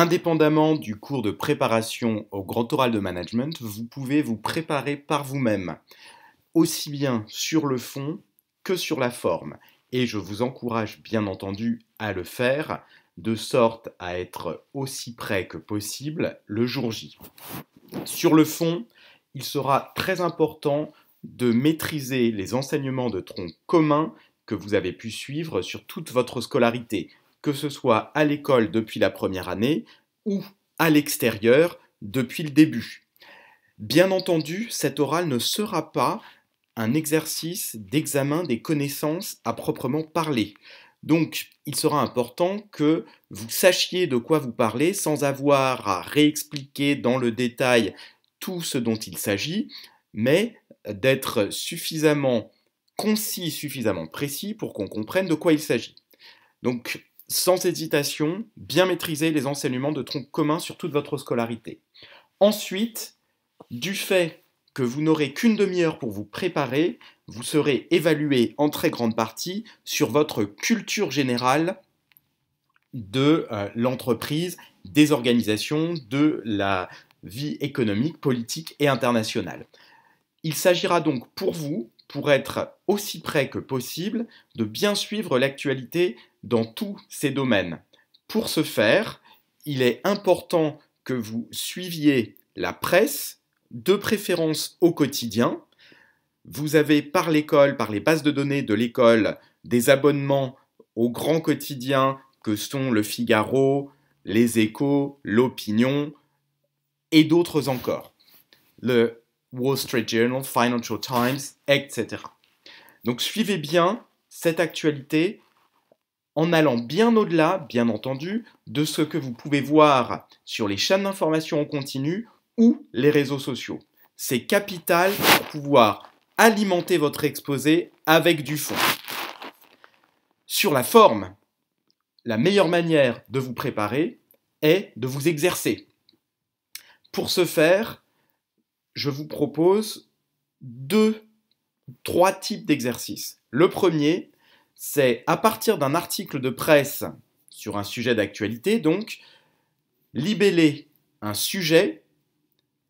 Indépendamment du cours de préparation au grand oral de management, vous pouvez vous préparer par vous-même, aussi bien sur le fond que sur la forme. Et je vous encourage bien entendu à le faire, de sorte à être aussi prêt que possible le jour J. Sur le fond, il sera très important de maîtriser les enseignements de tronc commun que vous avez pu suivre sur toute votre scolarité, que ce soit à l'école depuis la première année ou à l'extérieur depuis le début. Bien entendu, cet oral ne sera pas un exercice d'examen des connaissances à proprement parler. Donc, il sera important que vous sachiez de quoi vous parlez sans avoir à réexpliquer dans le détail tout ce dont il s'agit, mais d'être suffisamment concis, suffisamment précis pour qu'on comprenne de quoi il s'agit. Donc, sans hésitation, bien maîtriser les enseignements de tronc commun sur toute votre scolarité. Ensuite, du fait que vous n'aurez qu'une demi-heure pour vous préparer, vous serez évalué en très grande partie sur votre culture générale de euh, l'entreprise, des organisations, de la vie économique, politique et internationale. Il s'agira donc pour vous, pour être aussi près que possible, de bien suivre l'actualité dans tous ces domaines. Pour ce faire, il est important que vous suiviez la presse, de préférence au quotidien. Vous avez par l'école, par les bases de données de l'école, des abonnements aux grands quotidiens que sont le Figaro, les échos, l'opinion et d'autres encore. Le Wall Street Journal, Financial Times, etc. Donc suivez bien cette actualité en allant bien au-delà, bien entendu, de ce que vous pouvez voir sur les chaînes d'information en continu ou les réseaux sociaux. C'est capital pour pouvoir alimenter votre exposé avec du fond. Sur la forme, la meilleure manière de vous préparer est de vous exercer. Pour ce faire, je vous propose deux, trois types d'exercices. Le premier, c'est à partir d'un article de presse sur un sujet d'actualité, donc, libeller un sujet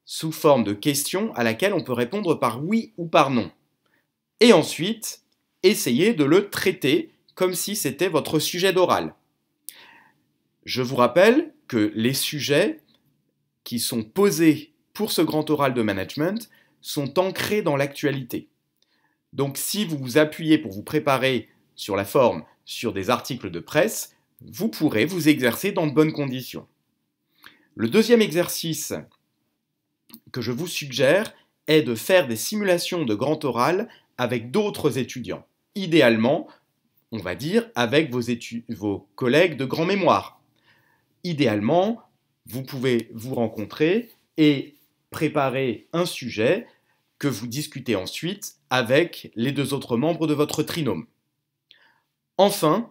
sous forme de question à laquelle on peut répondre par oui ou par non. Et ensuite, essayer de le traiter comme si c'était votre sujet d'oral. Je vous rappelle que les sujets qui sont posés pour ce grand oral de management sont ancrés dans l'actualité. Donc si vous vous appuyez pour vous préparer sur la forme, sur des articles de presse, vous pourrez vous exercer dans de bonnes conditions. Le deuxième exercice que je vous suggère est de faire des simulations de grand oral avec d'autres étudiants. Idéalement, on va dire avec vos, collègues de grand mémoire. Idéalement, vous pouvez vous rencontrer et préparer un sujet que vous discutez ensuite avec les deux autres membres de votre trinôme. Enfin,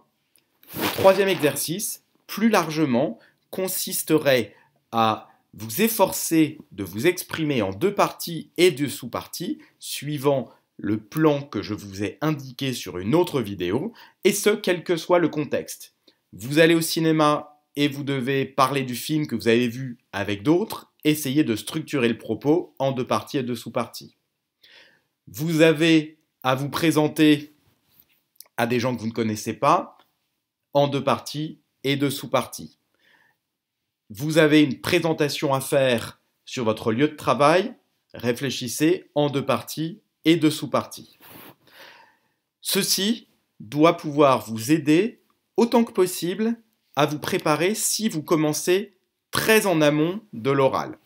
le troisième exercice, plus largement, consisterait à vous efforcer de vous exprimer en deux parties et deux sous-parties, suivant le plan que je vous ai indiqué sur une autre vidéo, et ce, quel que soit le contexte. Vous allez au cinéma et vous devez parler du film que vous avez vu avec d'autres, essayez de structurer le propos en deux parties et deux sous-parties. Vous avez à vous présenter à des gens que vous ne connaissez pas en deux parties et deux sous-parties. Vous avez une présentation à faire sur votre lieu de travail, réfléchissez en deux parties et deux sous-parties. Ceci doit pouvoir vous aider autant que possible à vous préparer si vous commencez très en amont de l'oral.